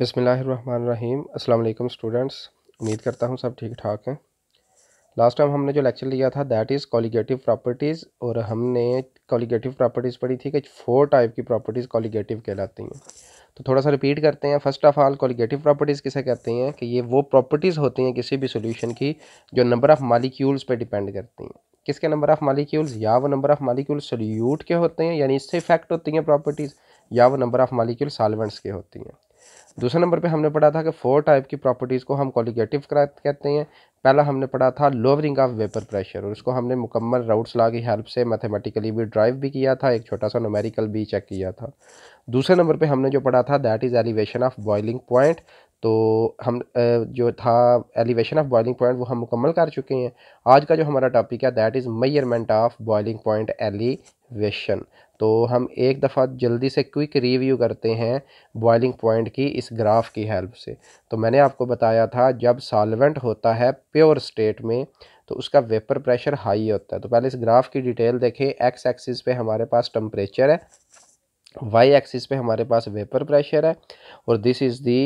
बसमीम् अल्लाम स्टूडेंट्स उम्मीद करता हूँ सब ठीक ठाक हैं लास्ट टाइम हमने जो लेक्चर लिया था दैट इज़ कॉलीगेटिव प्रॉपर्टीज़ और हमने कॉलीगेटिव प्रॉपर्टीज़ पढ़ी थी कि फोर टाइप की प्रॉपर्टीज़ कॉलीगेटिव कहलाती हैं तो थोड़ा सा रिपीट करते हैं first of all colligative properties किसे कहते हैं कि ये वो प्रॉपर्टीज़ होती हैं किसी भी सोल्यूशन की जो नंबर ऑफ़ मालिक्यूल्स पर डिपेंड करती हैं किसके नंबर ऑफ़ मालिक्यूल्स या वो नंबर ऑफ़ मालिक्यूल सोल्यूट के होते हैं यानी इससे इफेक्ट होती हैं प्रॉपर्टीज़ या वो नंबर ऑफ़ मालिक्यूल सॉल्वेंट्स के होती हैं दूसरे नंबर पे हमने पढ़ा था कि फोर टाइप की प्रॉपर्टीज़ को हम कॉलीगेटिव कहते हैं पहला हमने पढ़ा था लोअरिंग ऑफ वेपर प्रेशर और उसको हमने मुकम्मल राउट्स ला की हेल्प से मैथमेटिकली भी ड्राइव भी किया था एक छोटा सा नोमेरिकल भी चेक किया था दूसरे नंबर पर हमने जो पढ़ा था that is elevation of boiling point तो हम जो था एलिवेशन ऑफ बॉइलिंग पॉइंट वो हम मुकम्मल कर चुके हैं आज का जो हमारा टॉपिक है that is measurement of boiling point elevation तो हम एक दफ़ा जल्दी से क्विक रिव्यू करते हैं बॉइलिंग पॉइंट की इस ग्राफ की हेल्प से तो मैंने आपको बताया था जब सॉल्वेंट होता है प्योर स्टेट में तो उसका वेपर प्रेशर हाई होता है तो पहले इस ग्राफ की डिटेल देखें एक्स एक्सिस पे हमारे पास टम्परेचर है वाई एक्सिस पे हमारे पास वेपर प्रेशर है और this is the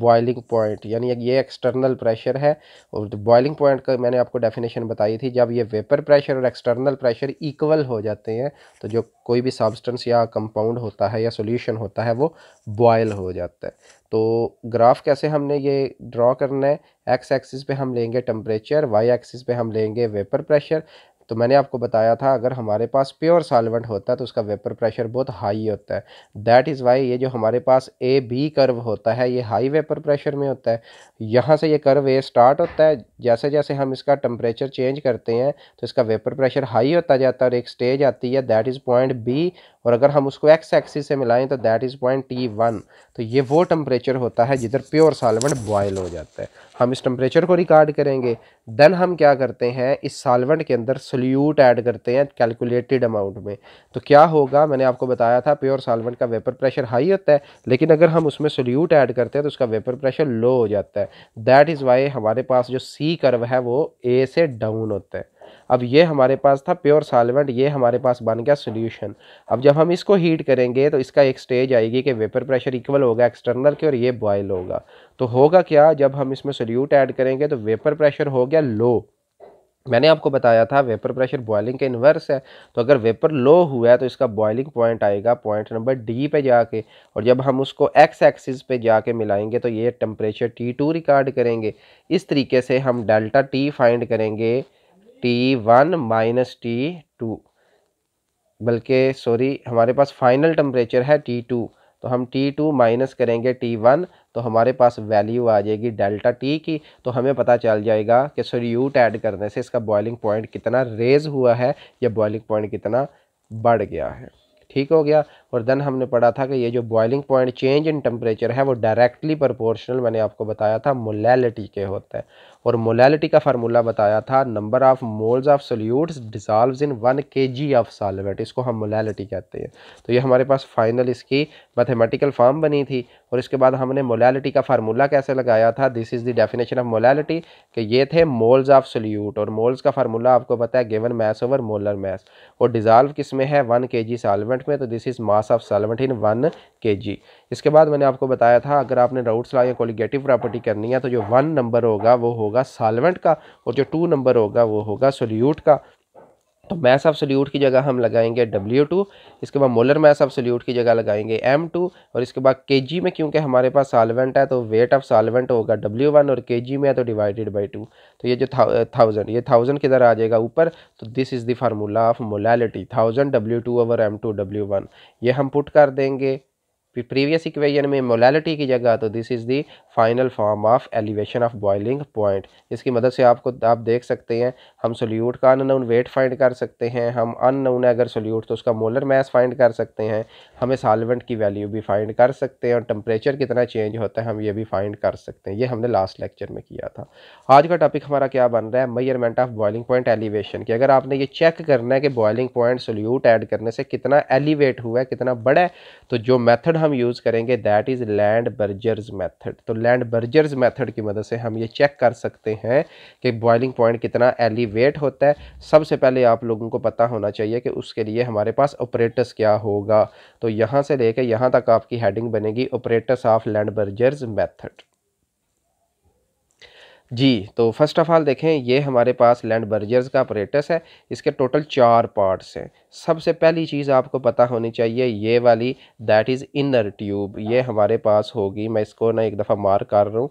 boiling point यानी ये एक्सटर्नल प्रेशर है और बॉइलिंग तो पॉइंट का मैंने आपको डेफिनेशन बताई थी जब ये वेपर प्रेशर और एक्सटर्नल प्रेशर इक्वल हो जाते हैं तो जो कोई भी सब्सटेंस या कंपाउंड होता है या सॉल्यूशन होता है वो बॉयल हो जाता है तो ग्राफ कैसे हमने ये ड्रॉ करना है एक्स एक्सिस पे हम लेंगे टेम्परेचर वाई एक्सिस पे हम लेंगे वेपर प्रेशर तो मैंने आपको बताया था अगर हमारे पास प्योर सालवेंट होता है तो उसका वेपर प्रेशर बहुत हाई होता है दैट इज़ वाई ये जो हमारे पास ए बी कर्व होता है ये हाई वेपर प्रेशर में होता है यहाँ से ये कर्व ए स्टार्ट होता है जैसे जैसे हम इसका टम्परेचर चेंज करते हैं तो इसका वेपर प्रेशर हाई होता जाता है और एक स्टेज आती है दैट इज़ पॉइंट बी और अगर हम उसको एक्स एक्सिस से मिलाएं तो that is point T one तो ये वो टम्परेचर होता है जिधर प्योर सालवेंट बॉयल हो जाता है हम इस टम्परेचर को रिकॉर्ड करेंगे देन हम क्या करते हैं इस सालवेंट के अंदर सोल्यूट ऐड करते हैं कैलकुलेटेड अमाउंट में तो क्या होगा मैंने आपको बताया था प्योर सालवेंट का वेपर प्रेशर हाई होता है लेकिन अगर हम उसमें सोल्यूट ऐड करते हैं तो उसका वेपर प्रेशर लो हो जाता है दैट इज़ वाई हमारे पास जो सी कर्व है वो ए से डाउन होता है अब ये हमारे पास था प्योर सालवेंट ये हमारे पास बन गया सोल्यूशन अब जब हम इसको हीट करेंगे तो इसका एक स्टेज आएगी कि वेपर प्रेशर इक्वल होगा एक्सटर्नल के और ये बॉयल होगा तो होगा क्या जब हम इसमें सोल्यूट ऐड करेंगे तो वेपर प्रेशर हो गया लो मैंने आपको बताया था वेपर प्रेशर बॉयलिंग के इन्वर्स है तो अगर वेपर लो हुआ है तो इसका बॉयलिंग पॉइंट आएगा पॉइंट नंबर डी पे जाके और जब हम उसको एक्स एक्सिस पे जाके मिलाएंगे तो ये टेम्परेचर टी टू रिकॉर्ड करेंगे इस तरीके से हम डेल्टा टी फाइंड करेंगे T one minus T two बल्कि सॉरी हमारे पास फाइनल टम्परेचर है टी टू तो हम टी टू माइनस करेंगे टी वन तो हमारे पास वैल्यू आ जाएगी डेल्टा टी की तो हमें पता चल जाएगा कि सोल्यूट ऐड करने से इसका बॉइलिंग पॉइंट कितना रेज हुआ है या बॉइलिंग पॉइंट कितना बढ़ गया है ठीक हो गया और देन हमने पढ़ा था कि ये जो boiling point change in temperature है वो डायरेक्टली प्रोपोर्शनल मैंने आपको बताया था मोलैलिटी के होता है और मोलैलिटी का फार्मूला बताया था number of moles of solutes dissolve in one K G of सॉलवेट इसको हम मोलैलिटी कहते हैं तो ये हमारे पास फाइनल इसकी मैथमेटिकल फॉर्म बनी थी और इसके बाद हमने मोलैलिटी का फार्मूला कैसे लगाया था this is the definition of molality कि ये थे मोल्स ऑफ सोल्यूट और मोल्स का फार्मूला आपको पता है given mass over molar mass और डिजॉल्व किस में है वन के जी सॉल्वेंट में तो this is mass mass of solvent in one K G इसके बाद मैंने आपको बताया था अगर आपने राउट्स ला या कोलिगेटिव प्रॉपर्टी करनी है तो जो वन नंबर होगा वो होगा सालवेंट का और जो टू नंबर होगा वो होगा सोल्यूट का तो मैस ऑफ सल्यूट की जगह हम लगाएंगे डब्ल्यू टू इसके बाद मोलर मैस ऑफ सल्यूट की जगह लगाएंगे एम टू और इसके बाद के जी में क्योंकि हमारे पास सालवेंट है तो वेट ऑफ सालवेंट होगा डब्ल्यू वन और के जी में है तो डिवाइडेड बाई टू तो ये जो थाउजेंड uh, ये थाउजेंड किधर आ जाएगा ऊपर तो this is the formula of molality thousand W two over M two W one ये हम पुट कर देंगे प्रीवियस इक्वेशन में मोलैलिटी की जगह तो this is the final form of elevation of boiling point इसकी मदद से आपको आप देख सकते हैं हम सोल्यूट का अननोन वेट फाइंड कर सकते हैं हम अन है अगर सोल्यूट तो उसका मोलर मैस फाइंड कर सकते हैं हमें सालवेंट की वैल्यू भी फाइंड कर सकते हैं और टेम्परेचर कितना चेंज होता है हम ये भी फाइंड कर सकते हैं ये हमने लास्ट लेक्चर में किया था आज का टॉपिक हमारा क्या बन रहा है measurement of boiling point elevation की अगर आपने ये चेक करना है कि बॉइलिंग पॉइंट सोल्यूट ऐड करने से कितना एलिवेट हुआ है कितना बड़ा है तो जो मैथड हम यूज़ करेंगे that is Landsberger's method तो लैंड बर्जर्स मेथड की मदद से हम ये चेक कर सकते हैं कि बॉइलिंग पॉइंट कितना एलिवेट होता है सबसे पहले आप लोगों को पता होना चाहिए कि उसके लिए हमारे पास ऑपरेटर्स क्या होगा तो यहाँ से लेकर यहाँ तक आपकी हेडिंग बनेगी apparatus of Landsberger's method जी तो फर्स्ट ऑफ़ ऑल देखें ये हमारे पास लैंड बर्जर्स का अपरेटस है इसके टोटल चार पार्ट्स हैं सबसे पहली चीज़ आपको पता होनी चाहिए ये वाली दैट इज़ इनर ट्यूब ये हमारे पास होगी मैं इसको ना एक दफ़ा मार कर रहा हूँ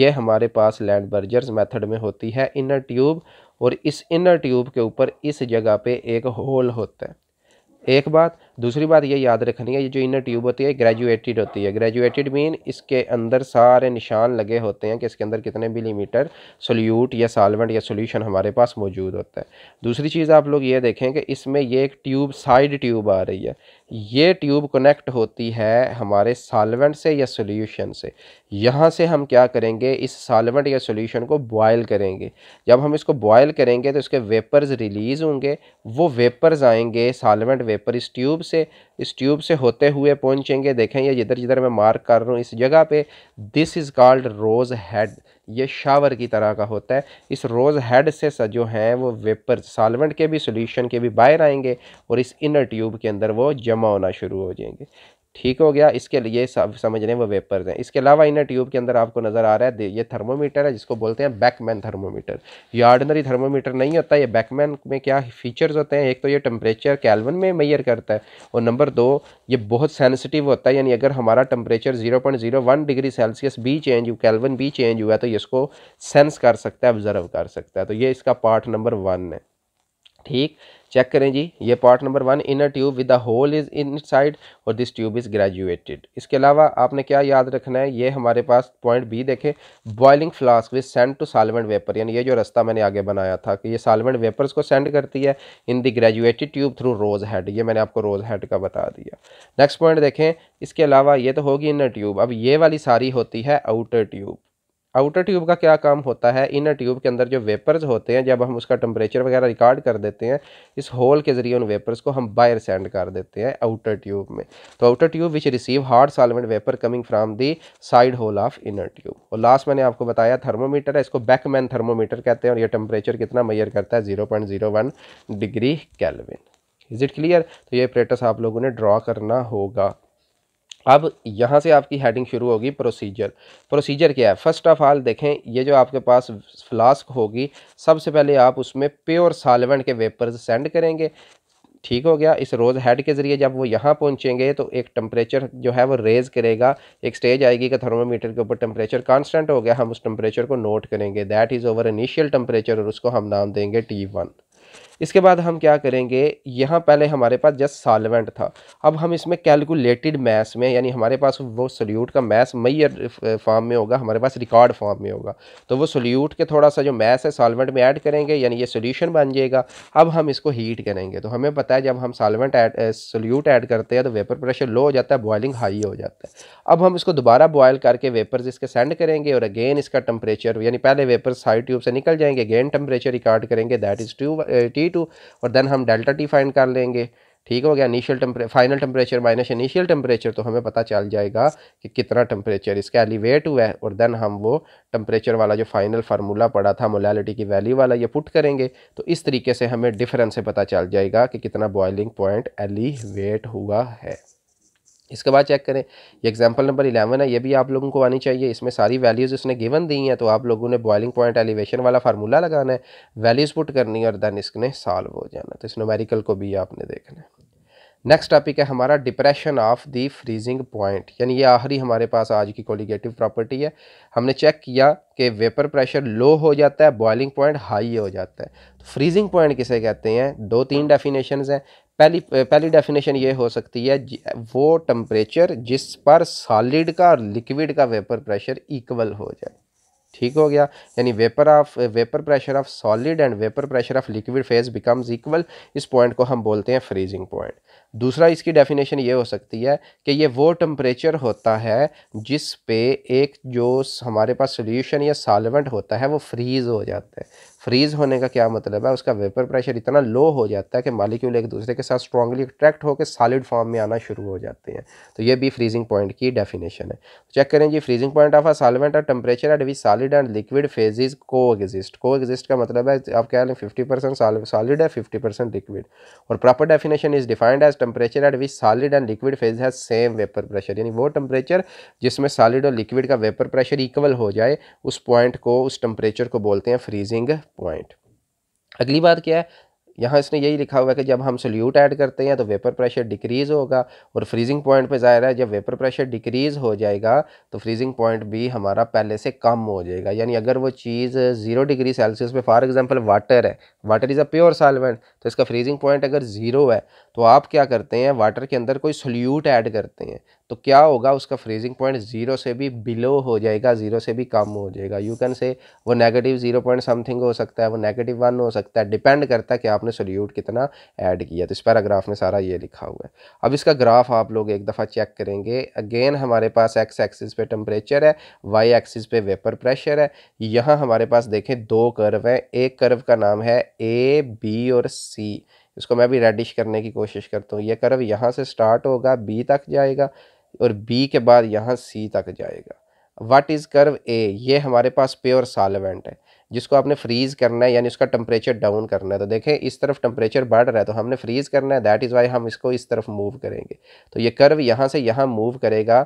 ये हमारे पास लैंड बर्जर्स मेथड में होती है इनर ट्यूब और इस इनर ट्यूब के ऊपर इस जगह पर एक होल होता है एक बात दूसरी बात ये याद रखनी है ये जो इनर ट्यूब होती है ग्रेजुएटेड होती है ग्रेजुएटेड मीन इसके अंदर सारे निशान लगे होते हैं कि इसके अंदर कितने मिलीमीटर सोल्यूट या सालवेंट या सोल्यूशन हमारे पास मौजूद होता है दूसरी चीज़ आप लोग ये देखें कि इसमें ये एक ट्यूब साइड ट्यूब आ रही है ये ट्यूब कनेक्ट होती है हमारे सालवेंट से या सोल्यूशन से यहाँ से हम क्या करेंगे इस सालवेंट या सोल्यूशन को बॉयल करेंगे जब हम इसको बॉयल करेंगे तो इसके वेपर्स रिलीज़ होंगे वो वेपर्स आएंगे सालवेंट वेपर इस ट्यूब से इस ट्यूब से होते हुए पहुंचेंगे देखें ये जिधर जिधर मैं मार्क कर रहा हूँ इस जगह पे this is called rose head ये शावर की तरह का होता है इस रोज़ हेड से जो हैं वो वेपर सालवेंट के भी सोल्यूशन के भी बाहर आएंगे और इस इनर ट्यूब के अंदर वो जमा होना शुरू हो जाएंगे ठीक हो गया इसके लिए सब समझने वो वेपर्स हैं इसके अलावा इनर ट्यूब के अंदर आपको नज़र आ रहा है ये थर्मोमीटर है जिसको बोलते हैं बैकमैन थर्मोमीटर ये ऑर्डनरी थर्मोमीटर नहीं होता ये बैकमैन में क्या फीचर्स होते हैं एक तो ये टेम्परेचर कैलवन में मैयर करता है और नंबर दो ये बहुत सेंसिटिव होता है यानी अगर हमारा टेम्परेचर ज़ीरो डिग्री सेल्सियस भी चेंज हुआ कैलवन भी चेंज हुआ है तो ये इसको सेंस कर सकता है ऑब्ज़र्व कर सकता है तो ये इसका पार्ट नंबर वन है ठीक चेक करें जी ये part number one inner tube with the hole is inside और दिस ट्यूब इज़ ग्रेजुएटेड इसके अलावा आपने क्या याद रखना है ये हमारे पास पॉइंट बी देखें boiling flask with send to solvent vapour यानी ये जो रास्ता मैंने आगे बनाया था कि ये सालवेंट वेपर्स को सेंड करती है in the graduated tube through rose head ये मैंने आपको रोज़ हेड का बता दिया नेक्स्ट पॉइंट देखें इसके अलावा ये तो होगी इनर ट्यूब अब ये वाली सारी होती है आउटर ट्यूब आउटर ट्यूब का क्या काम होता है इनर ट्यूब के अंदर जो वेपर्स होते हैं जब हम उसका टम्परेचर वगैरह रिकॉर्ड कर देते हैं इस होल के ज़रिए उन वेपर्स को हम बाहर सेंड कर देते हैं आउटर ट्यूब में तो outer tube which receive hard solvent vapour coming from the side hole of inner tube और लास्ट मैंने आपको बताया थर्मोमीटर है इसको बैकमैन थर्मोमीटर कहते हैं और यह टेम्परेचर कितना मैयर करता है zero degree kelvin is it clear तो ये प्रेटस आप लोगों ने ड्रॉ करना होगा अब यहाँ से आपकी हेडिंग शुरू होगी प्रोसीजर प्रोसीजर क्या है फर्स्ट ऑफ ऑल देखें ये जो आपके पास फ्लास्क होगी सबसे पहले आप उसमें प्योर सालवेंट के वेपर्स सेंड करेंगे ठीक हो गया इस रोज़ हेड के ज़रिए जब वो यहाँ पहुँचेंगे तो एक टेम्परेचर जो है वो रेज़ करेगा एक स्टेज आएगी कि थर्मोमीटर के ऊपर टेम्परेचर कांस्टेंट हो गया हम उस टेम्परेचर को नोट करेंगे that is over initial temperature और उसको हम नाम देंगे टी वन इसके बाद हम क्या करेंगे यहाँ पहले हमारे पास जस्ट सालवेंट था अब हम इसमें कैलकुलेटेड मैथ्स में यानी हमारे पास वो सोल्यूट का मैथ्स मैयर फॉर्म में होगा हमारे पास रिकॉर्ड फॉर्म में होगा तो वो सोल्यूट के थोड़ा सा जो मैथ्स है सॉल्वेंट में ऐड करेंगे यानी ये सोल्यूशन बन जाएगा अब हम इसको हीट करेंगे तो हमें पता है जब हम सॉल्वेंट ऐड सोल्यूट ऐड करते हैं तो वेपर प्रेशर लो हो जाता है बॉयलिंग हाई हो जाता है अब हम इसको दोबारा बॉयल करके वेपर्स इसके सेंड करेंगे और अगेन इसका टेम्परेचर यानी पहले वेपर्स हाई ट्यूब से निकल जाएंगे अगेन टम्परेचर रिकॉर्ड करेंगे that is tube T two और देन हम डेल्टा टी फाइंड कर लेंगे ठीक हो गया initial temperature final temperature minus initial temperature तो हमें पता चल जाएगा कि कितना टेम्परेचर इसका एलिवेट हुआ है और देन हम वो टेम्परेचर वाला जो फाइनल फार्मूला पड़ा था मोलैलिटी की वैल्यू वाला ये पुट करेंगे तो इस तरीके से हमें डिफरेंस से पता चल जाएगा कि कितना बॉयलिंग पॉइंट एलिवेट हुआ है इसके बाद चेक करें ये एग्जांपल नंबर इलेवन है ये भी आप लोगों को आनी चाहिए इसमें सारी वैल्यूज़ इसने गिवन दी हैं तो आप लोगों ने बॉइलिंग पॉइंट एलिवेशन वाला फार्मूला लगाना है वैल्यूज़ पुट करनी है और देन इसने सॉल्व हो जाना तो इस नोमेरिकल को भी आपने देखना है नेक्स्ट टॉपिक है हमारा depression of the freezing point यानी ये आखिरी हमारे पास आज की कोलिगेटिव प्रॉपर्टी है हमने चेक किया कि वेपर प्रेशर लो हो जाता है बॉइलिंग पॉइंट हाई हो जाता है तो फ्रीजिंग पॉइंट किसे कहते हैं दो तीन डेफिनेशन हैं पहली पहली डेफिनेशन ये हो सकती है वो टम्परेचर जिस पर सॉलिड का और लिक्विड का वेपर प्रेशर इक्वल हो जाए ठीक हो गया यानी vapour of vapour pressure of solid and vapour pressure of liquid phase becomes equal इस पॉइंट को हम बोलते हैं फ्रीजिंग पॉइंट दूसरा इसकी डेफिनेशन ये हो सकती है कि ये वो टम्परेचर होता है जिस पे एक जो हमारे पास सोल्यूशन या सॉल्वेंट होता है वो फ्रीज़ हो जाता है फ्रीज़ होने का क्या मतलब है उसका वेपर प्रेशर इतना लो हो जाता है कि मालिक्यूल एक दूसरे के साथ स्ट्रॉगली अट्रैक्ट होकर सॉलिड फॉर्म में आना शुरू हो जाते हैं तो ये भी फ्रीजिंग पॉइंट की डेफिनेशन है चेक तो करें जी freezing point of a solvent और temperature at which solid and liquid phases coexist coexist का मतलब है आप कह लें फिफ्टी परसेंट सॉलिड है फिफ्टी परसेंट लिक्विड और proper definition is defined as temperature at which solid and liquid phase है सेम वेपर प्रेशर यानी वो टेम्परेचर जिसमें सॉलिड और लिक्विड का वेपर प्रेशर इक्वल हो जाए उस पॉइंट को उस टेम्परेचर को बोलते हैं फ्रीजिंग पॉइंट अगली बात क्या है यहाँ इसने यही लिखा हुआ है कि जब हम सोल्यूट ऐड करते हैं तो वेपर प्रेशर डिक्रीज़ होगा और फ्रीजिंग पॉइंट पे ज़ाहिर है जब वेपर प्रेशर डिक्रीज़ हो जाएगा तो फ्रीजिंग पॉइंट भी हमारा पहले से कम हो जाएगा यानी अगर वो चीज़ ज़ीरो डिग्री सेल्सियस पे फॉर एग्जांपल वाटर है water is a pure solvent तो इसका फ्रीजिंग पॉइंट अगर ज़ीरो है तो आप क्या करते हैं वाटर के अंदर कोई सोल्यूट ऐड करते हैं तो क्या होगा उसका फ्रीजिंग पॉइंट ज़ीरो से भी बिलो हो जाएगा ज़ीरो से भी कम हो जाएगा यू कैन से वो नेगेटिव ज़ीरो पॉइंट समथिंग हो सकता है वो नेगेटिव वन हो सकता है डिपेंड करता है कि आपने सोल्यूट कितना ऐड किया तो इस पैराग्राफ में सारा ये लिखा हुआ है अब इसका ग्राफ आप लोग एक दफ़ा चेक करेंगे अगेन हमारे पास एक्स एक्सिस पे टेम्परेचर है वाई एक्सिस पे वेपर प्रेशर है यहाँ हमारे पास देखें दो कर्व हैं एक कर्व का नाम है ए बी और सी इसको मैं भी रेडिश करने की कोशिश करता हूँ ये कर्व यहाँ से स्टार्ट होगा बी तक जाएगा और बी के बाद यहाँ सी तक जाएगा वाट इज़ कर्व ए ये हमारे पास प्योर सालवेंट है जिसको आपने फ्रीज़ करना है यानी उसका टम्परेचर डाउन करना है तो देखें इस तरफ टम्परेचर बढ़ रहा है तो हमने फ्रीज़ करना है दैट इज़ वाई हम इसको इस तरफ मूव करेंगे तो ये कर्व यहाँ से यहाँ मूव करेगा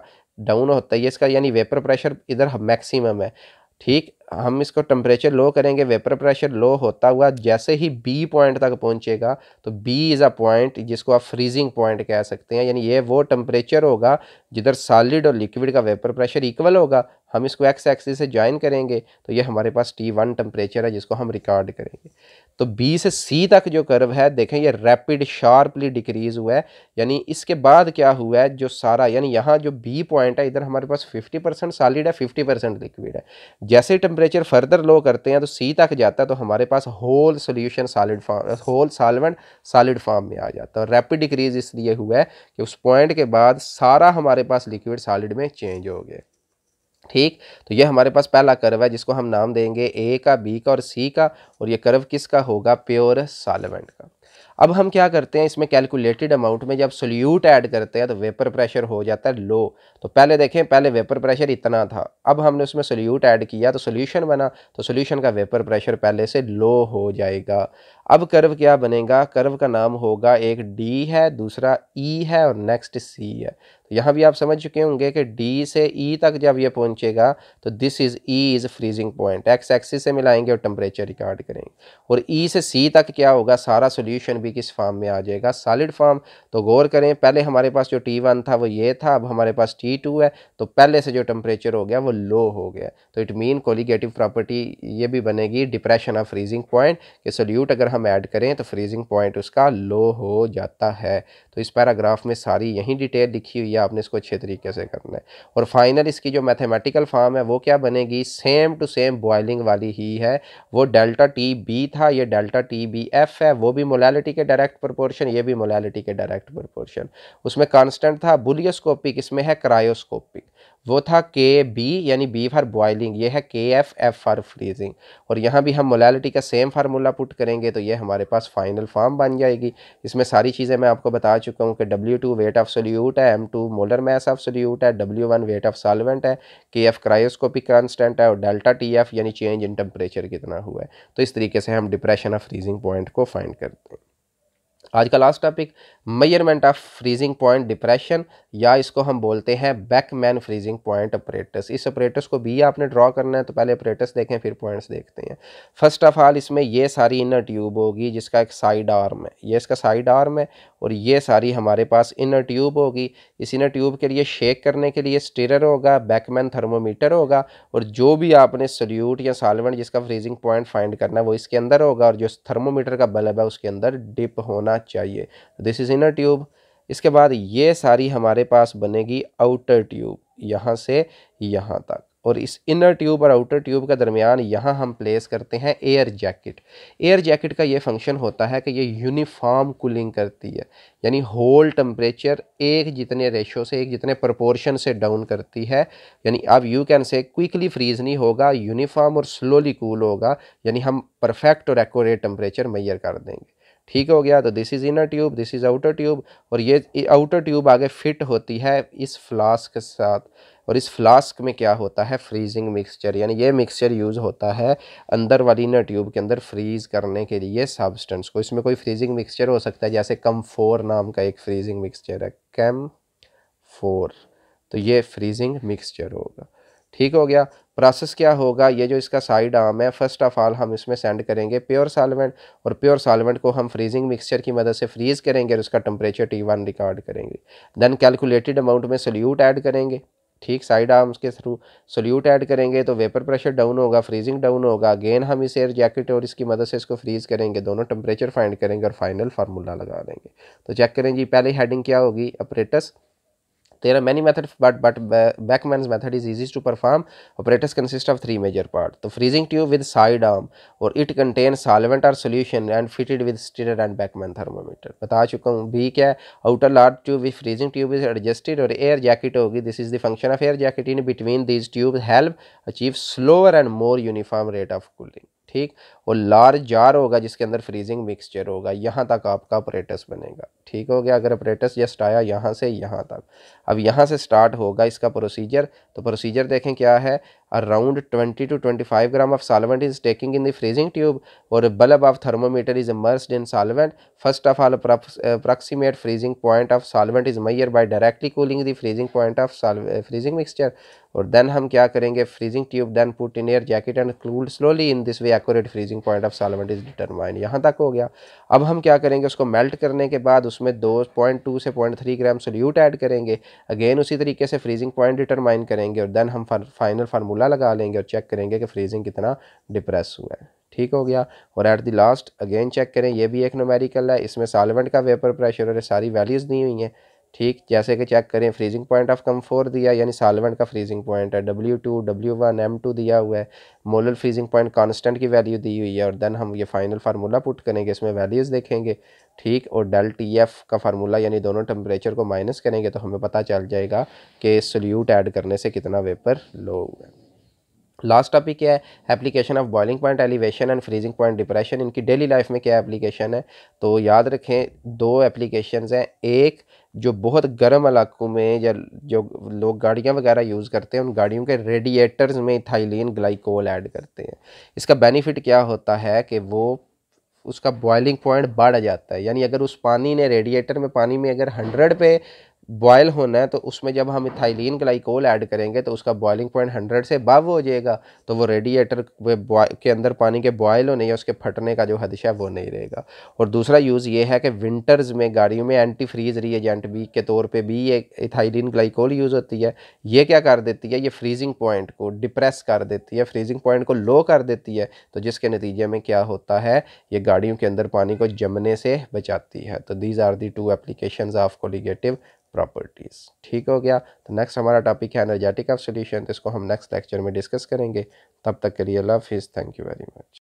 डाउन होता है इसका यानी वेपर प्रेशर इधर मैक्सिमम है ठीक हम इसको टेम्परेचर लो करेंगे वेपर प्रेशर लो होता हुआ जैसे ही बी पॉइंट तक पहुंचेगा तो बी इज़ अ पॉइंट जिसको आप फ्रीजिंग पॉइंट कह सकते हैं यानी ये वो टेम्परेचर होगा जिधर सॉलिड और लिक्विड का वेपर प्रेशर इक्वल होगा हम इसको एक्स एक्सिस से ज्वाइन करेंगे तो ये हमारे पास टी वन टेम्परेचर है जिसको हम रिकॉर्ड करेंगे तो बी से सी तक जो कर्व है देखें ये रैपिड शार्पली डिक्रीज़ हुआ है यानी इसके बाद क्या हुआ है जो सारा यानी यहाँ जो बी पॉइंट है इधर हमारे पास 50 परसेंट सॉलिड है 50 परसेंट लिक्विड है जैसे टेम्परेचर फर्दर लो करते हैं तो सी तक जाता है तो हमारे पास whole solution solid form whole solvent solid form में आ जाता है रैपिड डिक्रीज़ इसलिए हुआ है कि उस पॉइंट के बाद सारा हमारे पास लिक्विड सॉलिड में चेंज हो गया ठीक तो ये हमारे पास पहला कर्व है जिसको हम नाम देंगे ए का बी का और सी का और ये कर्व किसका होगा प्योर सालवेंट का अब हम क्या करते हैं इसमें कैलकुलेटेड अमाउंट में जब सोल्यूट ऐड करते हैं तो वेपर प्रेशर हो जाता है लो तो पहले देखें पहले वेपर प्रेशर इतना था अब हमने उसमें सोल्यूट ऐड किया तो सोल्यूशन बना तो सोल्यूशन का वेपर प्रेशर पहले से लो हो जाएगा अब कर्व क्या बनेगा कर्व का नाम होगा एक डी है दूसरा ई e है और नेक्स्ट सी है तो यहाँ भी आप समझ चुके होंगे कि डी से ई e तक जब ये पहुँचेगा तो this is E is freezing point X axis से मिलाएंगे और टेम्परेचर रिकॉर्ड करेंगे और ई e से सी तक क्या होगा सारा सोल्यूशन भी किस फॉर्म में आ जाएगा सॉलिड फॉर्म तो गौर करें पहले हमारे पास जो टी वन था वो ये था अब हमारे पास टी टू है तो पहले से जो टेम्परेचर हो गया वो लो हो गया तो इट मीन कोलिगेटिव प्रॉपर्टी ये भी बनेगी डिप्रेशन ऑफ फ्रीजिंग पॉइंट कि सोल्यूट अगर हम ऐड करें तो फ्रीजिंग पॉइंट उसका लो हो जाता है तो इस पैराग्राफ में सारी यही डिटेल लिखी हुई है आपने इसको अच्छे तरीके से करना है और फाइनल इसकी जो मैथमेटिकल फॉर्म है वो क्या बनेगी सेम टू सेम बॉयलिंग वाली ही है वो डेल्टा टी बी था ये डेल्टा टी बी एफ है वो भी मोलैलिटी के डायरेक्ट प्रपोर्शन ये भी मोलैलिटी के डायरेक्ट प्रपोर्शन उसमें कॉन्स्टेंट था बुलियोस्कोपिक इसमें है क्रायोस्कोपिक वो था के बी यानी बी फॉर बॉयलिंग ये है K F F for freezing और यहाँ भी हम मोलैलिटी का सेम फार्मूला पुट करेंगे तो ये हमारे पास फाइनल फॉर्म बन जाएगी इसमें सारी चीज़ें मैं आपको बता चुका हूँ कि W two weight of solute है M two molar mass of solute है W one weight of solvent है के एफ क्राइस्कोपिक कॉन्स्टेंट है और डेल्टा टी एफ यानी चेंज इन टेम्परेचर कितना हुआ है तो इस तरीके से हम डिप्रेशन ऑफ फ्रीजिंग पॉइंट को फाइंड करते हैं आज का last topic measurement of freezing point depression या इसको हम बोलते हैं बैकमैन फ्रीजिंग पॉइंट अपरेटस इस अपरेटस को भी आपने ड्रॉ करना है तो पहले अपरेटस देखें फिर पॉइंट्स देखते हैं फर्स्ट ऑफ ऑल इसमें ये सारी इनर ट्यूब होगी जिसका एक साइड आर्म है ये इसका साइड आर्म है और ये सारी हमारे पास इनर ट्यूब होगी इस इनर ट्यूब के लिए शेक करने के लिए स्टिरर होगा बैकमैन थर्मोमीटर होगा और जो भी आपने सल्यूट या सालवेंट जिसका फ्रीजिंग पॉइंट फाइंड करना है वो इसके अंदर होगा और जो थर्मोमीटर का बल्ब है उसके अंदर डिप होना चाहिए दिस इज़ इनर ट्यूब इसके बाद ये सारी हमारे पास बनेगी आउटर ट्यूब यहाँ से यहाँ तक और इस इनर ट्यूब और आउटर ट्यूब के दरमियान यहाँ हम प्लेस करते हैं एयर जैकेट एयर जैकेट का ये फंक्शन होता है कि ये यूनिफॉर्म कूलिंग करती है यानी होल टम्परेचर एक जितने रेशो से एक जितने प्रोपोर्शन से डाउन करती है यानी अब यू कैन से क्विकली फ्रीज नहीं होगा यूनिफॉर्म और स्लोली कूल होगा यानी हम परफेक्ट और एकोरेट टम्परेचर मैयर कर देंगे ठीक हो गया तो this is inner tube this is outer tube और ये आउटर ट्यूब आगे फिट होती है इस फ्लास्क के साथ और इस फ्लास्क में क्या होता है फ्रीजिंग मिक्सचर यानी ये मिक्सचर यूज़ होता है अंदर वाली इनर ट्यूब के अंदर फ्रीज़ करने के लिए सब्सटेंस को इसमें कोई फ्रीजिंग मिक्सचर हो सकता है जैसे कम फोर नाम का एक फ्रीजिंग मिक्सचर है कैम फोर तो ये फ्रीजिंग मिक्सचर होगा ठीक हो गया प्रोसेस क्या होगा ये जो इसका साइड आर्म है फर्स्ट ऑफ ऑल हम इसमें सेंड करेंगे प्योर सालमेंट और प्योर सालमेंट को हम फ्रीजिंग मिक्सचर की मदद से फ्रीज़ करेंगे और उसका टेम्परेचर टी वन रिकॉर्ड करेंगे देन कैलकुलेटेड अमाउंट में सोल्यूट ऐड करेंगे ठीक साइड आर्म्स के थ्रू सोल्यूट ऐड करेंगे तो वेपर प्रेशर डाउन होगा फ्रीजिंग डाउन होगा अगेन हम इस एयर जैकेट और इसकी मदद से इसको फ्रीज़ करेंगे दोनों टेम्परेचर फाइंड करेंगे और फाइनल फार्मूला लगा देंगे तो चेक करें जी पहले हेडिंग क्या होगी apparatus There are many methods but, but Beckman's method is easy to perform. Apparatus consists of three major parts. The freezing tube with side arm or it contains solvent or solution and fitted with stirrer and Beckman thermometer. बता चुका हूँ B क्या है outer large tube with freezing tube is adjusted और air jacket होगी this is the function of air jacket in between these tube help achieve slower and more uniform rate of cooling ठीक और large jar होगा जिसके अंदर freezing mixture होगा यहाँ तक आपका ऑपरेटस बनेगा ठीक हो गया अगर अपरेटस जस्ट आया यहाँ से यहाँ तक अब यहाँ से स्टार्ट होगा इसका प्रोसीजर तो प्रोसीजर देखें क्या है around 20 to 25 gram of solvent is taken in the freezing tube or a bulb of thermometer is immersed in solvent. First of all, approximate freezing point of solvent is measured by directly cooling the freezing point of freezing mixture. और then हम क्या करेंगे freezing tube then put in air jacket and cooled slowly in this way accurate freezing point of solvent is determine यहाँ तक हो गया अब हम क्या करेंगे उसको मेल्ट करने के बाद उसमें दो पॉइंट टू से point three gram solute add करेंगे अगेन उसी तरीके से फ्रीजिंग पॉइंट डिटरमाइन करेंगे और देन हम फाइनल फार्मूला गोला लगा लेंगे और चेक करेंगे कि फ्रीजिंग कितना डिप्रेस हुआ है ठीक हो गया और at the last again check करें ये भी एक नोमेरिकल है इसमें सालवेंट का वेपर प्रेशर और सारी वैल्यूज़ दी हुई हैं ठीक जैसे कि चेक करें फ्रीजिंग पॉइंट ऑफ कम्फोर दिया यानी सालवेंट का फ्रीजिंग पॉइंट है W two W one M two दिया हुआ है मोलर फ्रीजिंग पॉइंट कांस्टेंट की वैल्यू दी हुई है और देन हम ये फाइनल फार्मूला पुट करेंगे इसमें वैल्यूज़ देखेंगे ठीक और डेल टी एफ का फार्मूला यानी दोनों टेम्परेचर को माइनस करेंगे तो हमें पता चल जाएगा कि सोल्यूट ऐड करने से कितना वेपर लो हुआ है लास्ट टॉपिक क्या है application of boiling point elevation and freezing point depression इनकी डेली लाइफ में क्या एप्लीकेशन है तो याद रखें दो एप्लीकेशंस हैं एक जो बहुत गर्म इलाकों में या जो लोग गाड़ियाँ वगैरह यूज़ करते हैं उन गाड़ियों के रेडिएटर्स में थाइलिन ग्लाइकोल ऐड करते हैं इसका बेनिफिट क्या होता है कि वो उसका बॉइलिंग पॉइंट बढ़ जाता है यानी अगर उस पानी ने रेडिएटर में पानी में अगर हंड्रेड पे बॉयल होना है तो उसमें जब हम इथाइलिन ग्लाइकोल ऐड करेंगे तो उसका बॉइलिंग पॉइंट हंड्रेड से बव हो जाएगा तो वो रेडिएटर के अंदर पानी के बॉयल होने या उसके फटने का जो हदशा है वो नहीं रहेगा और दूसरा यूज़ ये है कि विंटर्स में गाड़ियों में एंटी फ्रीज रिएजेंट भी के तौर पर भी ये इथाइलिन ग्लाइकोल यूज़ होती है ये क्या कर देती है ये फ्रीजिंग पॉइंट को डिप्रेस कर देती है फ्रीजिंग पॉइंट को लो कर देती है तो जिसके नतीजे में क्या होता है ये गाड़ियों के अंदर पानी को जमने से बचाती है तो these are the two application of colligative properties ठीक हो गया तो नेक्स्ट हमारा टॉपिक है एनर्जेटिक ऑफ सोल्यूशन इसको हम नेक्स्ट लेक्चर में डिस्कस करेंगे तब तक के लिए love his thank you very much